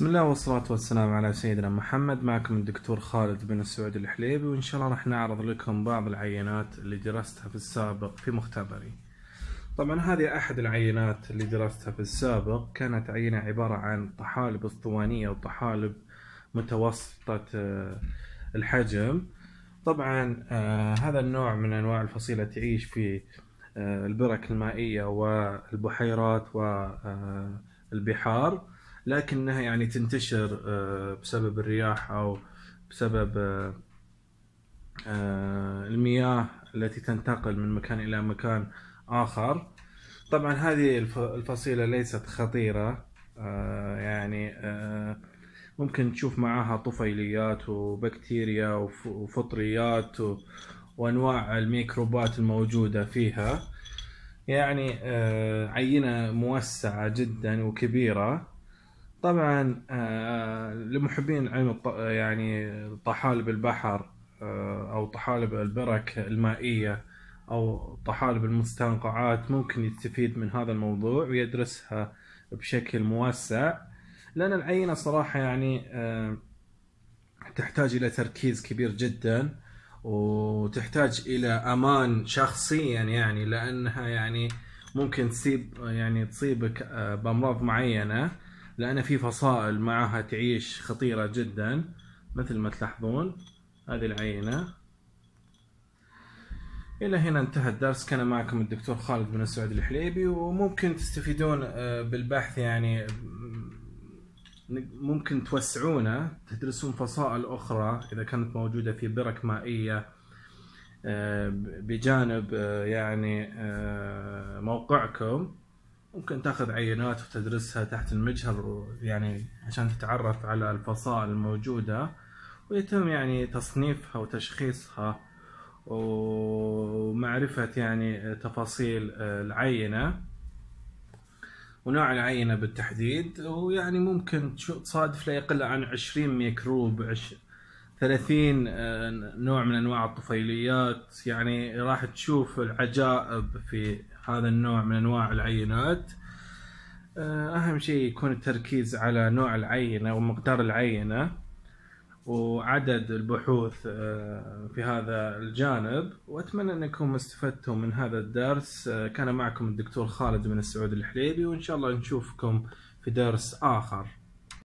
بسم الله والصلاة والسلام على سيدنا محمد معكم الدكتور خالد بن السعود الحليبي وإن شاء الله راح نعرض لكم بعض العينات اللي درستها في السابق في مختبري طبعا هذه أحد العينات اللي درستها في السابق كانت عينة عبارة عن طحالب اسطوانية وطحالب متوسطة آه، الحجم طبعا آه، هذا النوع من أنواع الفصيلة تعيش في آه، البرك المائية والبحيرات والبحار لكنها يعني تنتشر آه، بسبب الرياح او بسبب آه، آه، المياه التي تنتقل من مكان الى مكان اخر طبعا هذه الفصيله ليست خطيره يعني ممكن تشوف معاها طفيليات وبكتيريا وفطريات وانواع الميكروبات الموجوده فيها يعني عينه موسعه جدا وكبيره طبعا آه لمحبين علم الط... يعني طحالب البحر آه او طحالب البرك المائيه او طحالب المستنقعات ممكن يستفيد من هذا الموضوع ويدرسها بشكل موسع لان العينه صراحه يعني آه تحتاج الى تركيز كبير جدا وتحتاج الى امان شخصيا يعني لانها يعني ممكن تصيب يعني تصيبك آه، بامراض معينه لان في فصائل معها تعيش خطيره جدا مثل ما تلاحظون هذه العينه الى هنا انتهى الدرس كان معكم الدكتور خالد بن سعود الحليبي وممكن تستفيدون آه، بالبحث يعني ممكن توسعونه تدرسون فصائل اخرى اذا كانت موجوده في برك مائيه آه، بجانب آه، يعني موقعكم ممكن تاخذ عينات وتدرسها تحت المجهر يعني عشان تتعرف على الفصائل الموجودة ويتم يعني تصنيفها وتشخيصها ومعرفة يعني تفاصيل العينة ونوع العينة بالتحديد ويعني ممكن تصادف لا يقل عن عشرين ميكروب 30 آه، نوع من انواع الطفيليات يعني راح تشوف العجائب في هذا النوع من انواع العينات آه، اهم شيء يكون التركيز على نوع العينه ومقدار العينه وعدد البحوث آه، في هذا الجانب واتمنى انكم استفدتم من هذا الدرس كان معكم الدكتور خالد من السعود الحليبي وان شاء الله نشوفكم في درس اخر